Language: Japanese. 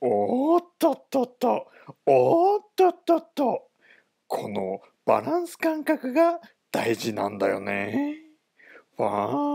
おっとっとっとおっとっとっとこのバランス感覚が大事なんだよね。わ